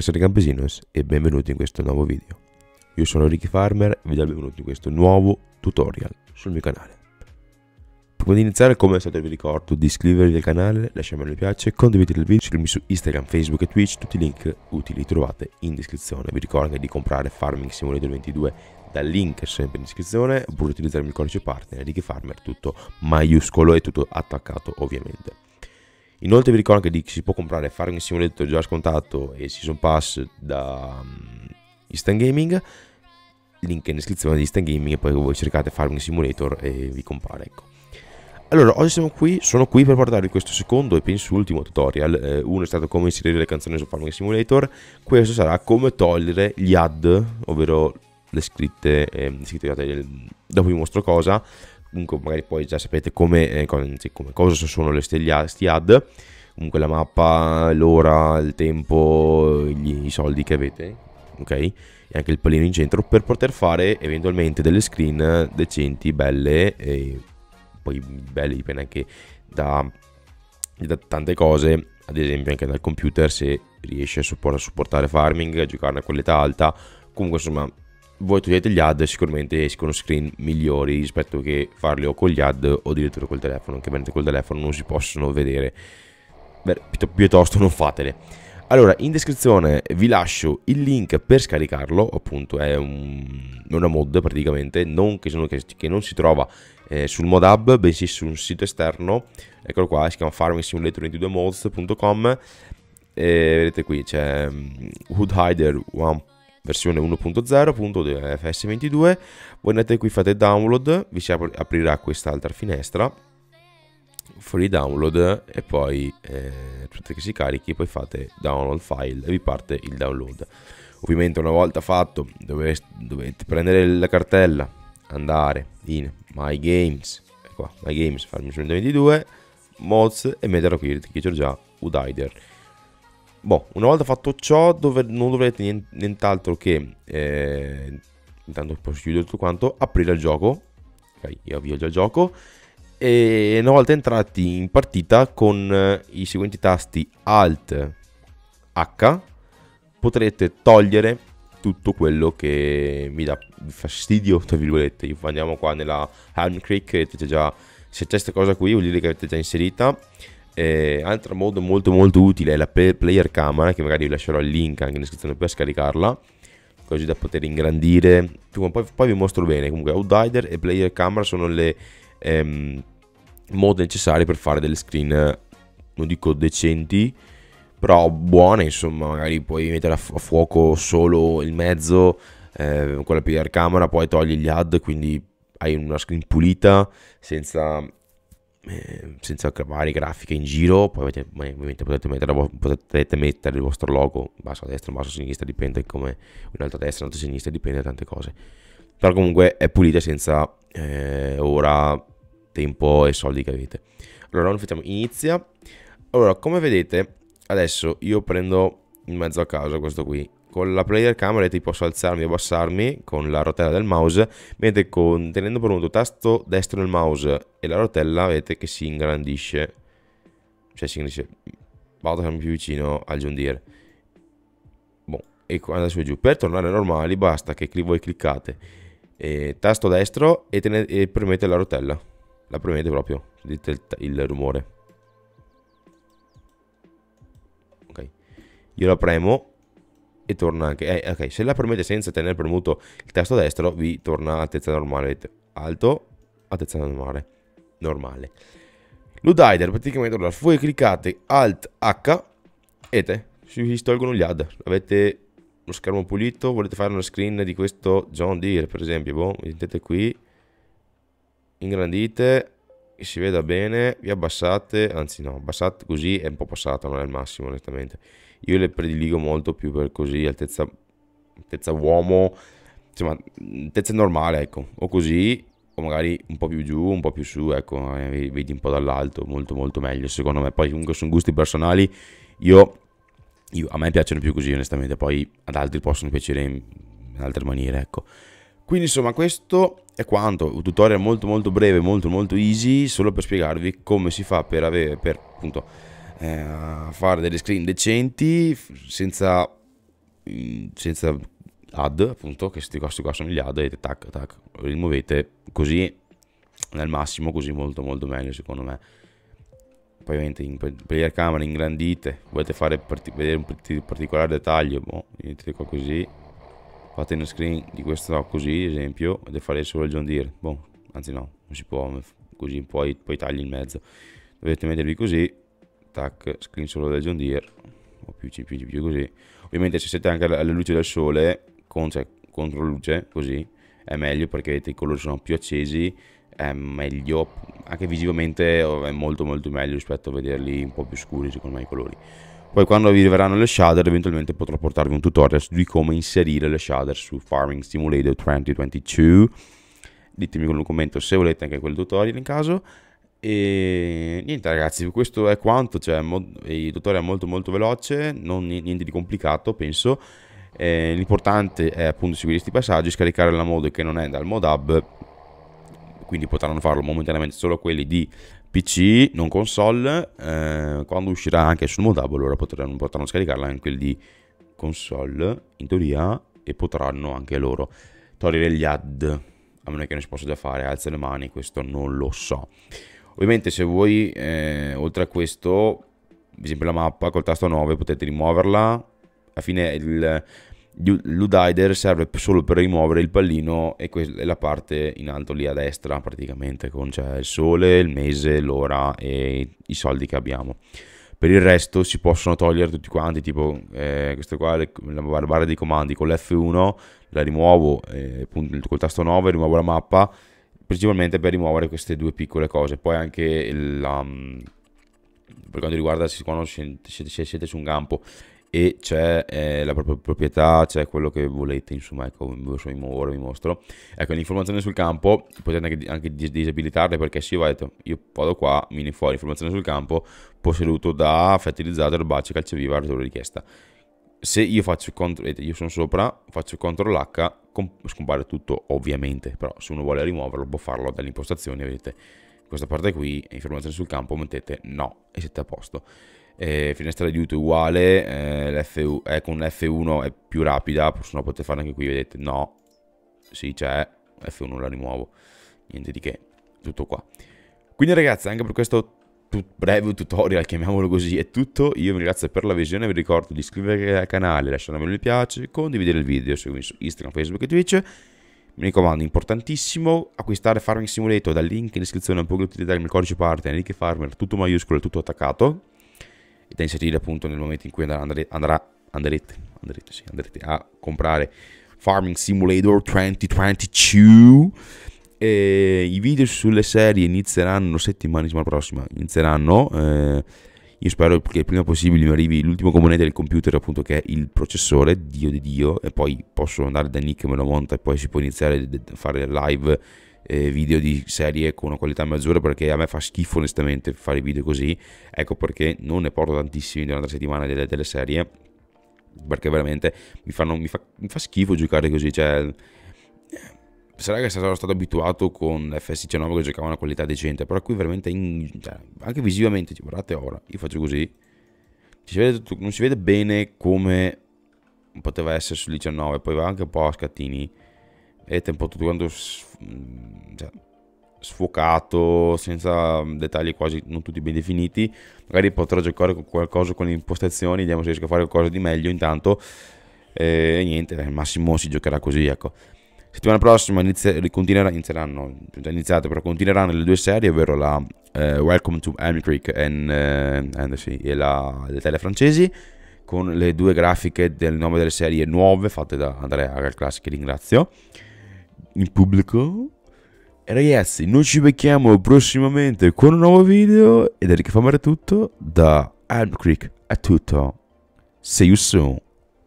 Buonasera campesinos e benvenuti in questo nuovo video. Io sono Ricky Farmer e vi do il benvenuto in questo nuovo tutorial sul mio canale. Prima di iniziare come sempre vi ricordo di iscrivervi al canale, lasciarmi un mi piace, condividere il video, seguirmi su Instagram, Facebook e Twitch, tutti i link utili li trovate in descrizione. Vi ricordo anche di comprare Farming Simulator 22 dal link sempre in descrizione oppure utilizzare il mio codice partner Ricky Farmer tutto maiuscolo e tutto attaccato ovviamente. Inoltre vi ricordo anche di che si può comprare Farming Simulator già scontato e Season Pass da um, Instant Gaming, link in descrizione di Instant Gaming e poi voi cercate Farming Simulator e vi compare. Ecco. Allora, oggi siamo qui, sono qui per portarvi questo secondo e penso ultimo tutorial. Eh, uno è stato come inserire le canzoni su Farming Simulator, questo sarà come togliere gli add, ovvero le scritte, eh, le scritte eh, dopo vi mostro cosa, comunque magari poi già sapete come, eh, come cosa sono le Stiad, comunque la mappa, l'ora, il tempo, gli, i soldi che avete, ok? E anche il pallino in centro per poter fare eventualmente delle screen decenti, belle e poi belle dipende anche da, da tante cose, ad esempio anche dal computer se riesce a, supportare farming, a giocarne a quell'età alta, comunque insomma voi togliete gli ad sicuramente escono screen migliori rispetto che farli o con gli ad o addirittura col telefono, anche mentre col telefono non si possono vedere. Beh, piuttosto non fatele. Allora, in descrizione vi lascio il link per scaricarlo, appunto è un, una mod praticamente, non che, sono, che, che, non si trova eh, sul mod hub, bensì su un sito esterno, eccolo qua, si chiama farmingsimulator22mods.com, e vedete qui c'è mm, woodhider 1 versione 1.0 FS22 voi andate qui fate download vi si aprirà quest'altra finestra free download e poi aspettate eh, che si carichi poi fate download file e vi parte il download ovviamente una volta fatto dovete, dovete prendere la cartella andare in my games qua my games farmi 22 mods e metterla qui che c'è già Udider boh, una volta fatto ciò dove, non dovrete nient'altro che, eh, intanto poi chiudo tutto quanto, aprire il gioco, ok, io avvio già il gioco, e una volta entrati in partita con eh, i seguenti tasti Alt H potrete togliere tutto quello che mi dà fastidio, tra virgolette. Andiamo qua nella Helm Creek e già, se c'è questa cosa qui vuol dire che avete già inserita e eh, altro modo molto molto utile è la player camera, che magari vi lascerò il link anche in descrizione per scaricarla, così da poter ingrandire. Poi, poi vi mostro bene, comunque outdider e player camera sono le ehm, mode necessarie per fare delle screen, non dico decenti, però buone, insomma, magari puoi mettere a, fu a fuoco solo il mezzo eh, con la player camera, poi togli gli HUD, quindi hai una screen pulita senza Ehm, senza varie grafiche in giro, poi avete, eh, ovviamente potete mettere, potete mettere, il vostro logo basso a destra, basso a sinistra, dipende come un'altra destra, un'altra sinistra, dipende da tante cose. Però comunque è pulita senza eh, ora, tempo e soldi che avete. Allora, noi facciamo inizia. Allora, come vedete, adesso io prendo in mezzo a caso questo qui con la player camera vedete posso alzarmi e abbassarmi con la rotella del mouse, mentre con, tenendo premuto tasto destro del mouse e la rotella vedete che si ingrandisce. Cioè si ingrandisce. Vado sempre più vicino al John Deere. Boh, e andate su e giù. Per tornare normali basta che voi cliccate eh, tasto destro e, tenete, e premete la rotella. La premete proprio, sentite il, il rumore. Ok, io la premo e torna anche, eh, ok, se la premete senza tenere premuto il tasto destro vi torna altezza normale, alto, altezza normale, normale. L'Udider praticamente, allora, voi cliccate Alt H e te, si tolgono gli ad, avete lo schermo pulito, volete fare una screen di questo John Deere per esempio, boh, mettete qui, ingrandite, si veda bene, vi abbassate, anzi no, abbassate così è un po' passata, non è il massimo onestamente. Io le prediligo molto più per così, altezza, altezza uomo, insomma, altezza normale, ecco, o così, o magari un po' più giù, un po' più su, ecco, eh, vedi un po' dall'alto, molto molto meglio secondo me. Poi comunque sono gusti personali, io, io a me piacciono più così onestamente, poi ad altri possono piacere in, in altre maniere, ecco. Quindi insomma questo è quanto, un tutorial molto molto breve, molto molto easy, solo per spiegarvi come si fa per, avere, per appunto, eh, fare delle screen decenti senza, mm, senza ad, appunto, questi, questi qua sono gli add e tac tac, rimuovete così nel massimo, così molto molto meglio secondo me. Poi ovviamente in player camera ingrandite, volete fare vedere un particolare dettaglio, boh, mettete qua così, fate uno screen di questo così ad esempio e fare solo il John Deere boh, anzi no non si può così poi, poi tagli in mezzo dovete mettervi così tac screen solo del John Deere o più più, più, più così ovviamente se siete anche alla luce del sole con, cioè, contro luce così è meglio perché vedete i colori sono più accesi è meglio anche visivamente oh, è molto molto meglio rispetto a vederli un po' più scuri secondo me i colori poi quando vi arriveranno le shader eventualmente potrò portarvi un tutorial di come inserire le shader su Farming Simulator 2022. Ditemi con un commento se volete anche quel tutorial in caso. E niente ragazzi, questo è quanto, cioè il tutorial è molto molto veloce, non, niente di complicato penso. Eh, l'importante è appunto seguire questi passaggi, scaricare la mod che non è dal mod hub, quindi potranno farlo momentaneamente solo quelli di PC, non console, eh, quando uscirà anche sul modab, allora potranno, potranno scaricarla anche di console, in teoria, e potranno anche loro togliere gli add, a meno che non si possa già fare, alza le mani, questo non lo so. Ovviamente se voi, eh, oltre a questo, ad esempio la mappa col tasto 9 potete rimuoverla, alla fine il l'Udider serve solo per rimuovere il pallino e la parte in alto lì a destra praticamente con cioè, il sole, il mese, l'ora e i soldi che abbiamo. Per il resto si possono togliere tutti quanti, tipo eh, questa qua, la barra dei comandi con l'F1, la rimuovo eh, col tasto 9, rimuovo la mappa, principalmente per rimuovere queste due piccole cose. Poi anche il, um, per quanto riguarda quando siete, siete su un campo e c'è eh, la propria proprietà, c'è quello che volete, insomma, ecco, adesso vi, ora vi mostro. Ecco, le informazioni sul campo, potete anche, anche disabilitarle perché se io vado, io vado qua, mi fuori informazione sul campo, posseduto da fertilizzato, erbaceo, calceviva, arturo richiesta. Se io faccio CTRL, vedete, io sono sopra, faccio CTRL H, scompare tutto ovviamente, però se uno vuole rimuoverlo può farlo dalle impostazioni, vedete, questa parte qui, informazioni sul campo, mettete no e siete a posto eh, finestra di aiuto uguale, eh, eh, con l'F1 è più rapida, se no potete fare anche qui, vedete, no, sì c'è, F1 la rimuovo, niente di che, tutto qua. Quindi ragazzi, anche per questo tu breve tutorial, chiamiamolo così, è tutto, io vi ringrazio per la visione, vi ricordo di iscrivervi al canale, lasciare un bel mi piace, condividere il video, seguirmi su Instagram, Facebook e Twitch, mi raccomando, importantissimo, acquistare Farming Simulator dal link in descrizione, un po' utilizzare il mio codice parte, link farmer, tutto maiuscolo, e tutto attaccato, da inserire appunto nel momento in cui andrete, andrà, andrete, andrete, sì, andrete a comprare Farming Simulator 2022. E I video sulle serie inizieranno settimana prossima. Inizieranno. Eh, io spero che il prima possibile mi arrivi l'ultimo componente del computer, appunto, che è il processore. Dio di Dio. E poi posso andare da Nick che me lo monta e poi si può iniziare a fare live eh, video di serie con una qualità maggiore perché a me fa schifo onestamente fare video così, ecco perché non ne porto tantissimi durante la settimana delle, delle serie, perché veramente mi, fanno, mi, fa, mi fa schifo giocare così, cioè eh, sarà che sarò stato abituato con FS19 che giocava una qualità decente, però qui veramente in, cioè, anche visivamente, ci guardate ora, io faccio così, si vede, non si vede bene come poteva essere sul 19, poi va anche un po' a scattini, e tempo tutto quanto mm, cioè, sfocato, senza mm, dettagli quasi non tutti ben definiti. Magari potrò giocare con qualcosa con le impostazioni, vediamo se riesco a fare qualcosa di meglio intanto. E niente, al massimo si giocherà così, ecco. Settimana prossima inizia, continuerà, inizieranno, già iniziato, però continueranno le due serie, ovvero la eh, Welcome to Elm Creek and, eh, and sì, e la, le tele francesi, con le due grafiche del nome delle serie nuove fatte da Andrea Agar Classic, che ringrazio il pubblico. E ragazzi, noi ci becchiamo prossimamente con un nuovo video. Ed Enrico Famare è tutto. Da Elm Creek è tutto. See you soon.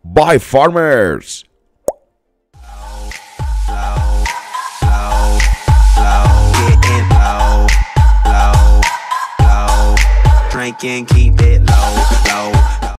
Bye farmers! Drinking, keep it low.